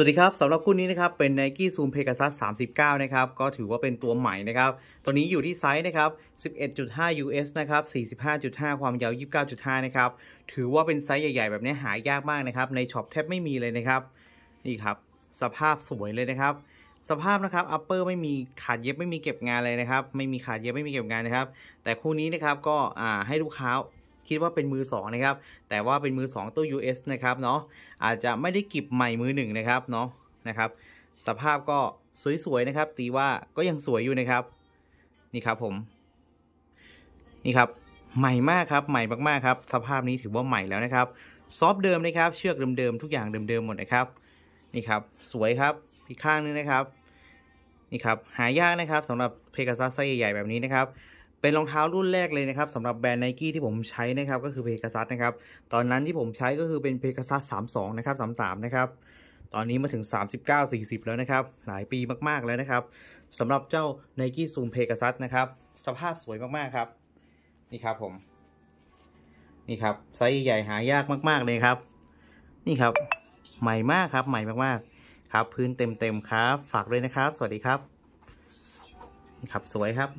สวัสดีครับสำหรับคู่นี้นะครับเป็น Nike Zoom Pegasus 39 นะครับก็ถือว่าเป็นตัวใหม่นะครับตัวนี้อยู่ที่ไซส์นะครับ 11.5 US นะครับ 45.5 ความยาว 29.5 นะครับถือว่าเป็นไซส์ใหญ่ๆแบบนี้หายากมากนะครับในช็อปแทบไม่มีเลยนะครับนี่ครับสภาพสวยเลยนะครับ สภาพนะครับอัปเปอร์ไม่มีขาดเย็บไม่มีเก็บงานเลยนะครับไม่มีขาดเย็บไม่มีเก็บงานนะครับแต่คู่นี้นะครับก็ให้ลูกค้าคิดว่าเป็นมือ2นะครับ แต่ว่าเป็นมือ 2 ตัว US นะครับ เนาะอาจจะไม่ได้กิบใหม่มือ1นะครับ เนาะนะครับ สภาพก็สวยๆนะครับ ตีว่าก็ยังสวยอยู่นะครับ นี่ครับผม นี่ครับ ใหม่มากครับ ใหม่มากๆครับ สภาพนี้ถือว่าใหม่แล้วนะครับ ซอฟเดิมนะครับ เชือกเดิม ๆ ทุกอย่างเดิม ๆ หมดนะครับ นี่ครับ สวยครับอีกข้างนึงนะครับ นี่ครับ หายากนะครับสำหรับเพกาซัสไซส์ใหญ่ ๆแบบนี้นะครับเป็นรองเท้ารุ่นแรกเลยนะครับสำหรับแบรนด์ไนกี้ที่ผมใช้นะครับ ก็คือเพกาซัสนะครับ ตอนนั้นที่ผมใช้ก็คือเป็นเพกาซัส32 นะครับ 33 นะครับ ตอนนี้มาถึง 39 40 แล้วนะครับ หลายปีมากๆแล้วนะครับสำหรับเจ้า n นกี้ซูมเพกาซัสนะครับ สภาพสวยมากๆครับ นี่ครับผมนี่ครับไซส์ใหญ่หายากมากๆเลยครับ นี่ครับ ใหม่มากครับ ใหม่มากๆ ครับ พื้นเต็มๆครับฝากเลยนะครับ สวัสดีครับครับสวยครับ